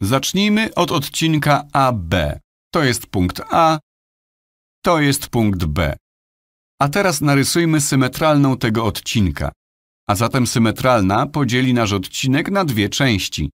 Zacznijmy od odcinka AB. To jest punkt A, to jest punkt B. A teraz narysujmy symetralną tego odcinka. A zatem symetralna podzieli nasz odcinek na dwie części.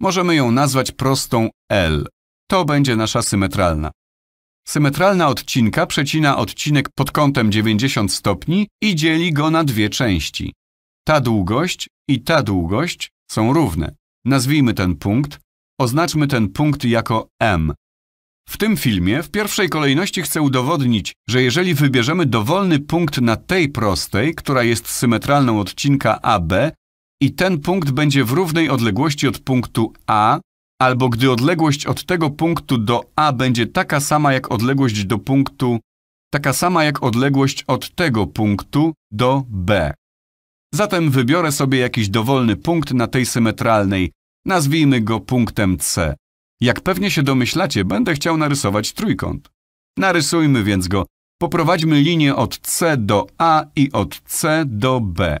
Możemy ją nazwać prostą L. To będzie nasza symetralna. Symetralna odcinka przecina odcinek pod kątem 90 stopni i dzieli go na dwie części. Ta długość i ta długość są równe. Nazwijmy ten punkt Oznaczmy ten punkt jako M. W tym filmie w pierwszej kolejności chcę udowodnić, że jeżeli wybierzemy dowolny punkt na tej prostej, która jest symetralną odcinka AB i ten punkt będzie w równej odległości od punktu A, albo gdy odległość od tego punktu do A będzie taka sama jak odległość do punktu, taka sama jak odległość od tego punktu do B. Zatem wybiorę sobie jakiś dowolny punkt na tej symetralnej, Nazwijmy go punktem C. Jak pewnie się domyślacie, będę chciał narysować trójkąt. Narysujmy więc go. Poprowadźmy linię od C do A i od C do B.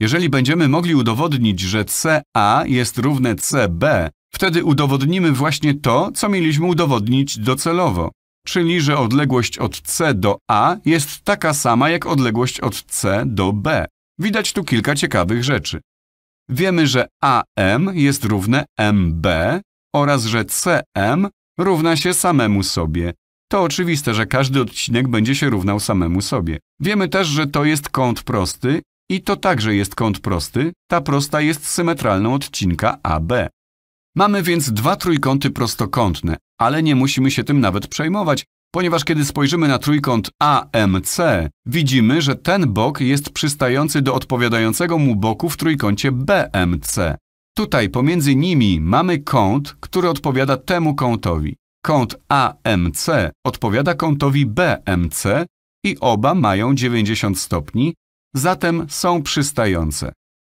Jeżeli będziemy mogli udowodnić, że CA jest równe CB, wtedy udowodnimy właśnie to, co mieliśmy udowodnić docelowo, czyli że odległość od C do A jest taka sama jak odległość od C do B. Widać tu kilka ciekawych rzeczy. Wiemy, że AM jest równe MB oraz że CM równa się samemu sobie. To oczywiste, że każdy odcinek będzie się równał samemu sobie. Wiemy też, że to jest kąt prosty i to także jest kąt prosty. Ta prosta jest symetralną odcinka AB. Mamy więc dwa trójkąty prostokątne, ale nie musimy się tym nawet przejmować, ponieważ kiedy spojrzymy na trójkąt AMC, widzimy, że ten bok jest przystający do odpowiadającego mu boku w trójkącie BMC. Tutaj pomiędzy nimi mamy kąt, który odpowiada temu kątowi. Kąt AMC odpowiada kątowi BMC i oba mają 90 stopni, zatem są przystające.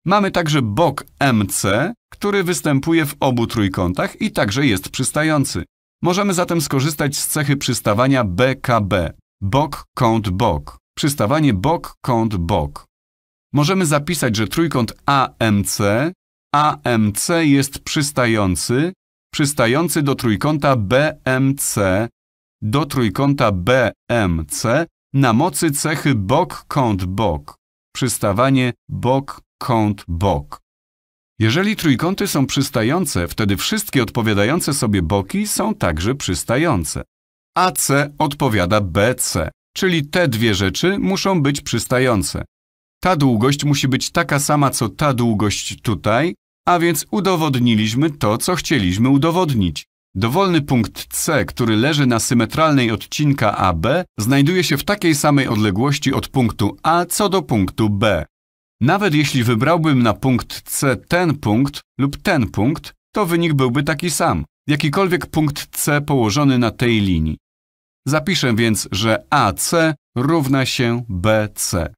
Mamy także bok MC, który występuje w obu trójkątach i także jest przystający. Możemy zatem skorzystać z cechy przystawania BKB bok, kąt, bok. Przystawanie bok, kąt, bok. Możemy zapisać, że trójkąt AMC AMC jest przystający, przystający do trójkąta BMC, do trójkąta BMC na mocy cechy bok, kąt, bok. Przystawanie bok, kąt, bok. Jeżeli trójkąty są przystające, wtedy wszystkie odpowiadające sobie boki są także przystające. AC odpowiada BC, czyli te dwie rzeczy muszą być przystające. Ta długość musi być taka sama co ta długość tutaj, a więc udowodniliśmy to, co chcieliśmy udowodnić. Dowolny punkt C, który leży na symetralnej odcinka AB, znajduje się w takiej samej odległości od punktu A co do punktu B. Nawet jeśli wybrałbym na punkt C ten punkt lub ten punkt, to wynik byłby taki sam, jakikolwiek punkt C położony na tej linii. Zapiszę więc, że AC równa się BC.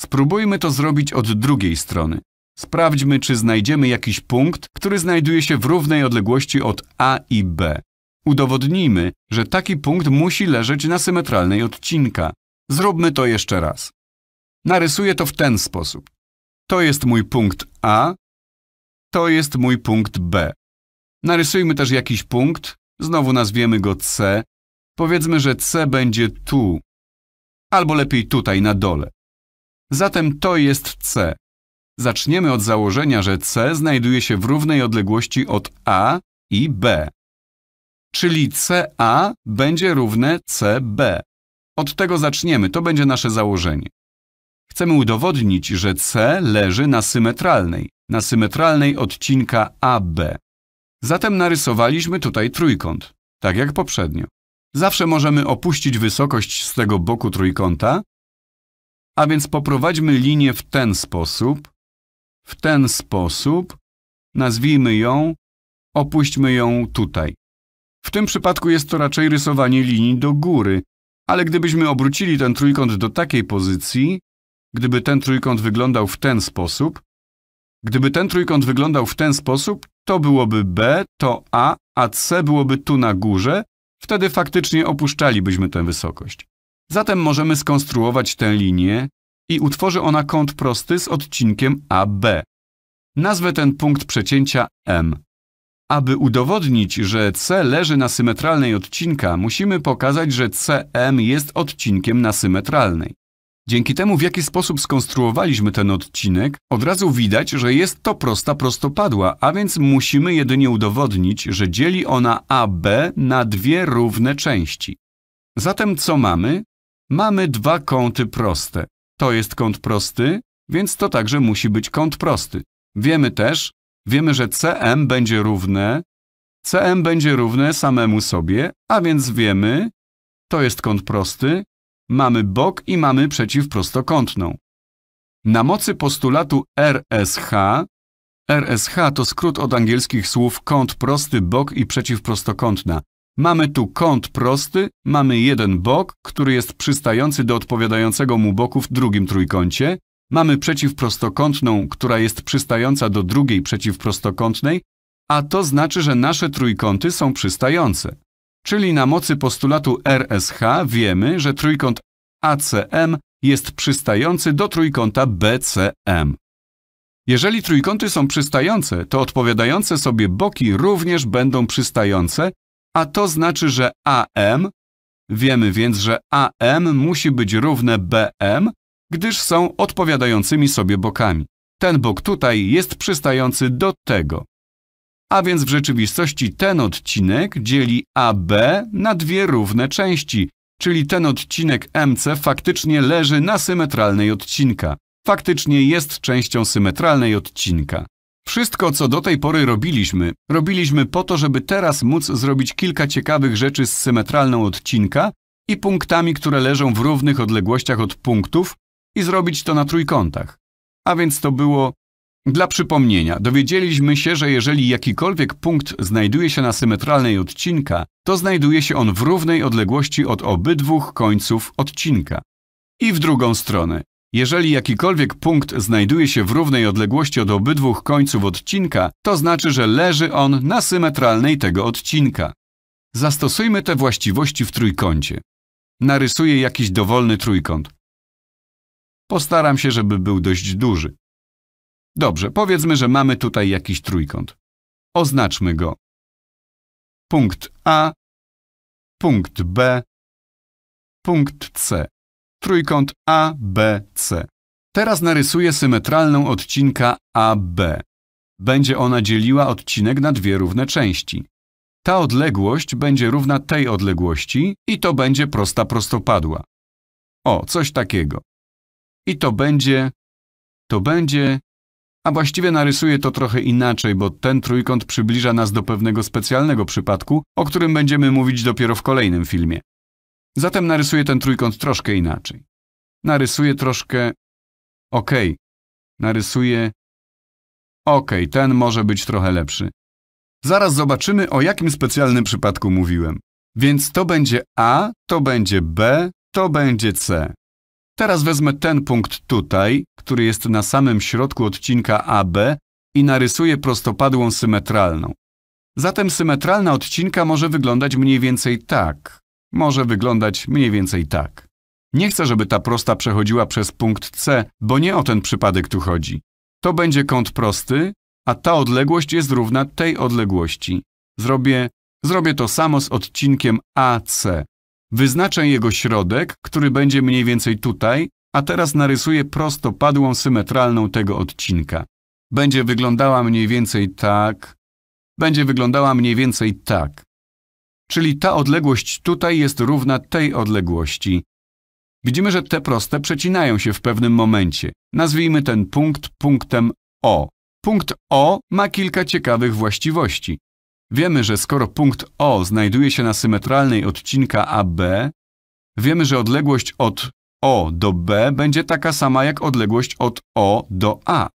Spróbujmy to zrobić od drugiej strony. Sprawdźmy, czy znajdziemy jakiś punkt, który znajduje się w równej odległości od A i B. Udowodnijmy, że taki punkt musi leżeć na symetralnej odcinka. Zróbmy to jeszcze raz. Narysuję to w ten sposób. To jest mój punkt A, to jest mój punkt B. Narysujmy też jakiś punkt, znowu nazwiemy go C. Powiedzmy, że C będzie tu, albo lepiej tutaj, na dole. Zatem to jest C. Zaczniemy od założenia, że C znajduje się w równej odległości od A i B. Czyli CA będzie równe CB. Od tego zaczniemy, to będzie nasze założenie. Chcemy udowodnić, że C leży na symetralnej, na symetralnej odcinka AB. Zatem narysowaliśmy tutaj trójkąt, tak jak poprzednio. Zawsze możemy opuścić wysokość z tego boku trójkąta, a więc poprowadźmy linię w ten sposób, w ten sposób, nazwijmy ją, opuśćmy ją tutaj. W tym przypadku jest to raczej rysowanie linii do góry, ale gdybyśmy obrócili ten trójkąt do takiej pozycji, Gdyby ten trójkąt wyglądał w ten sposób, gdyby ten trójkąt wyglądał w ten sposób, to byłoby B, to A, a C byłoby tu na górze, wtedy faktycznie opuszczalibyśmy tę wysokość. Zatem możemy skonstruować tę linię i utworzy ona kąt prosty z odcinkiem AB. Nazwę ten punkt przecięcia M. Aby udowodnić, że C leży na symetralnej odcinka, musimy pokazać, że CM jest odcinkiem na symetralnej. Dzięki temu, w jaki sposób skonstruowaliśmy ten odcinek, od razu widać, że jest to prosta prostopadła, a więc musimy jedynie udowodnić, że dzieli ona AB na dwie równe części. Zatem co mamy? Mamy dwa kąty proste. To jest kąt prosty, więc to także musi być kąt prosty. Wiemy też, wiemy, że CM będzie równe, CM będzie równe samemu sobie, a więc wiemy, to jest kąt prosty, mamy bok i mamy przeciwprostokątną. Na mocy postulatu RSH, RSH to skrót od angielskich słów kąt prosty, bok i przeciwprostokątna. Mamy tu kąt prosty, mamy jeden bok, który jest przystający do odpowiadającego mu boku w drugim trójkącie, mamy przeciwprostokątną, która jest przystająca do drugiej przeciwprostokątnej, a to znaczy, że nasze trójkąty są przystające. Czyli na mocy postulatu RSH wiemy, że trójkąt ACM jest przystający do trójkąta BCM. Jeżeli trójkąty są przystające, to odpowiadające sobie boki również będą przystające, a to znaczy, że AM, wiemy więc, że AM musi być równe BM, gdyż są odpowiadającymi sobie bokami. Ten bok tutaj jest przystający do tego. A więc w rzeczywistości ten odcinek dzieli AB na dwie równe części, czyli ten odcinek MC faktycznie leży na symetralnej odcinka. Faktycznie jest częścią symetralnej odcinka. Wszystko, co do tej pory robiliśmy, robiliśmy po to, żeby teraz móc zrobić kilka ciekawych rzeczy z symetralną odcinka i punktami, które leżą w równych odległościach od punktów i zrobić to na trójkątach. A więc to było dla przypomnienia, dowiedzieliśmy się, że jeżeli jakikolwiek punkt znajduje się na symetralnej odcinka, to znajduje się on w równej odległości od obydwóch końców odcinka. I w drugą stronę. Jeżeli jakikolwiek punkt znajduje się w równej odległości od obydwóch końców odcinka, to znaczy, że leży on na symetralnej tego odcinka. Zastosujmy te właściwości w trójkącie. Narysuję jakiś dowolny trójkąt. Postaram się, żeby był dość duży. Dobrze, powiedzmy, że mamy tutaj jakiś trójkąt. Oznaczmy go. Punkt A, punkt B, punkt C. Trójkąt ABC. Teraz narysuję symetralną odcinka AB. Będzie ona dzieliła odcinek na dwie równe części. Ta odległość będzie równa tej odległości i to będzie prosta prostopadła. O, coś takiego. I to będzie... to będzie a właściwie narysuję to trochę inaczej, bo ten trójkąt przybliża nas do pewnego specjalnego przypadku, o którym będziemy mówić dopiero w kolejnym filmie. Zatem narysuję ten trójkąt troszkę inaczej. Narysuję troszkę... OK. Narysuję... OK, ten może być trochę lepszy. Zaraz zobaczymy, o jakim specjalnym przypadku mówiłem. Więc to będzie A, to będzie B, to będzie C. Teraz wezmę ten punkt tutaj, który jest na samym środku odcinka AB i narysuję prostopadłą symetralną. Zatem symetralna odcinka może wyglądać mniej więcej tak. Może wyglądać mniej więcej tak. Nie chcę, żeby ta prosta przechodziła przez punkt C, bo nie o ten przypadek tu chodzi. To będzie kąt prosty, a ta odległość jest równa tej odległości. Zrobię, zrobię to samo z odcinkiem AC. Wyznaczę jego środek, który będzie mniej więcej tutaj, a teraz narysuję prostopadłą symetralną tego odcinka. Będzie wyglądała mniej więcej tak. Będzie wyglądała mniej więcej tak. Czyli ta odległość tutaj jest równa tej odległości. Widzimy, że te proste przecinają się w pewnym momencie. Nazwijmy ten punkt punktem O. Punkt O ma kilka ciekawych właściwości. Wiemy, że skoro punkt O znajduje się na symetralnej odcinka AB, wiemy, że odległość od O do B będzie taka sama jak odległość od O do A.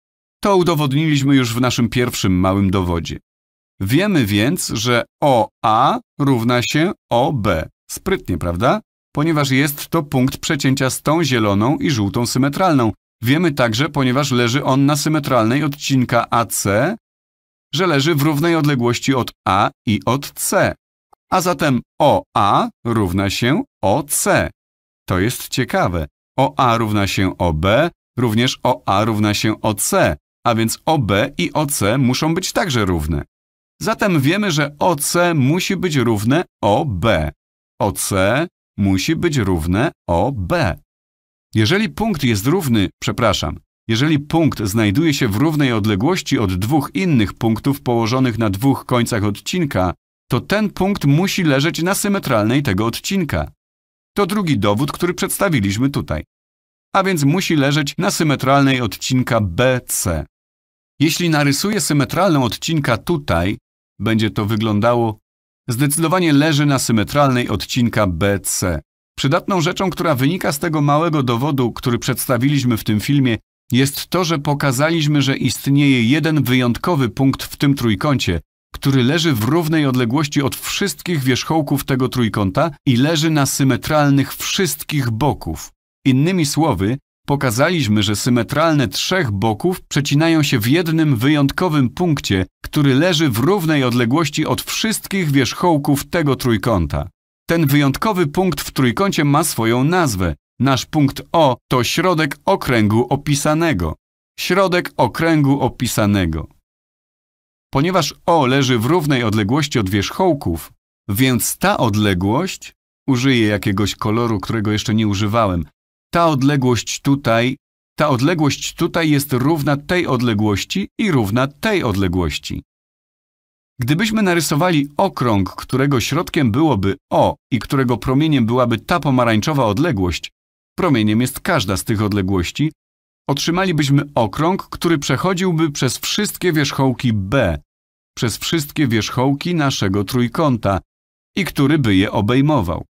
To udowodniliśmy już w naszym pierwszym małym dowodzie. Wiemy więc, że OA równa się OB. Sprytnie, prawda? Ponieważ jest to punkt przecięcia z tą zieloną i żółtą symetralną. Wiemy także, ponieważ leży on na symetralnej odcinka AC, że leży w równej odległości od A i od C. A zatem OA równa się OC. To jest ciekawe. OA równa się OB, również OA równa się OC, a więc OB i OC muszą być także równe. Zatem wiemy, że OC musi być równe OB. OC musi być równe OB. Jeżeli punkt jest równy, przepraszam, jeżeli punkt znajduje się w równej odległości od dwóch innych punktów położonych na dwóch końcach odcinka, to ten punkt musi leżeć na symetralnej tego odcinka. To drugi dowód, który przedstawiliśmy tutaj. A więc musi leżeć na symetralnej odcinka BC. Jeśli narysuję symetralną odcinka tutaj, będzie to wyglądało, zdecydowanie leży na symetralnej odcinka BC. Przydatną rzeczą, która wynika z tego małego dowodu, który przedstawiliśmy w tym filmie, jest to, że pokazaliśmy, że istnieje jeden wyjątkowy punkt w tym trójkącie, który leży w równej odległości od wszystkich wierzchołków tego trójkąta i leży na symetralnych wszystkich boków. Innymi słowy, pokazaliśmy, że symetralne trzech boków przecinają się w jednym wyjątkowym punkcie, który leży w równej odległości od wszystkich wierzchołków tego trójkąta. Ten wyjątkowy punkt w trójkącie ma swoją nazwę Nasz punkt O to środek okręgu opisanego. Środek okręgu opisanego. Ponieważ O leży w równej odległości od wierzchołków, więc ta odległość, użyję jakiegoś koloru, którego jeszcze nie używałem, ta odległość tutaj, ta odległość tutaj jest równa tej odległości i równa tej odległości. Gdybyśmy narysowali okrąg, którego środkiem byłoby O i którego promieniem byłaby ta pomarańczowa odległość, promieniem jest każda z tych odległości, otrzymalibyśmy okrąg, który przechodziłby przez wszystkie wierzchołki B, przez wszystkie wierzchołki naszego trójkąta i który by je obejmował.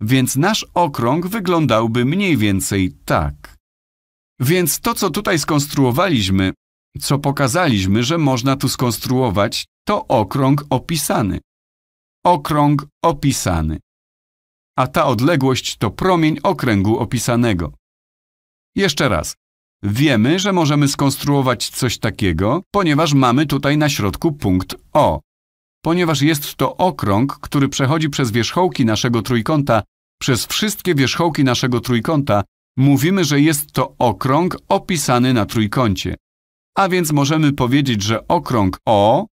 Więc nasz okrąg wyglądałby mniej więcej tak. Więc to, co tutaj skonstruowaliśmy, co pokazaliśmy, że można tu skonstruować, to okrąg opisany. Okrąg opisany a ta odległość to promień okręgu opisanego. Jeszcze raz. Wiemy, że możemy skonstruować coś takiego, ponieważ mamy tutaj na środku punkt O. Ponieważ jest to okrąg, który przechodzi przez wierzchołki naszego trójkąta, przez wszystkie wierzchołki naszego trójkąta, mówimy, że jest to okrąg opisany na trójkącie. A więc możemy powiedzieć, że okrąg O,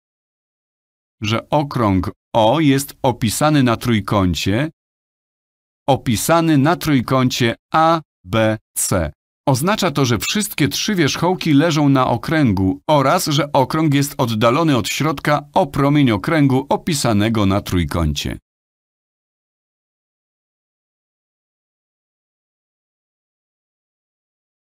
że okrąg O jest opisany na trójkącie, opisany na trójkącie ABC. Oznacza to, że wszystkie trzy wierzchołki leżą na okręgu oraz, że okrąg jest oddalony od środka o promień okręgu opisanego na trójkącie.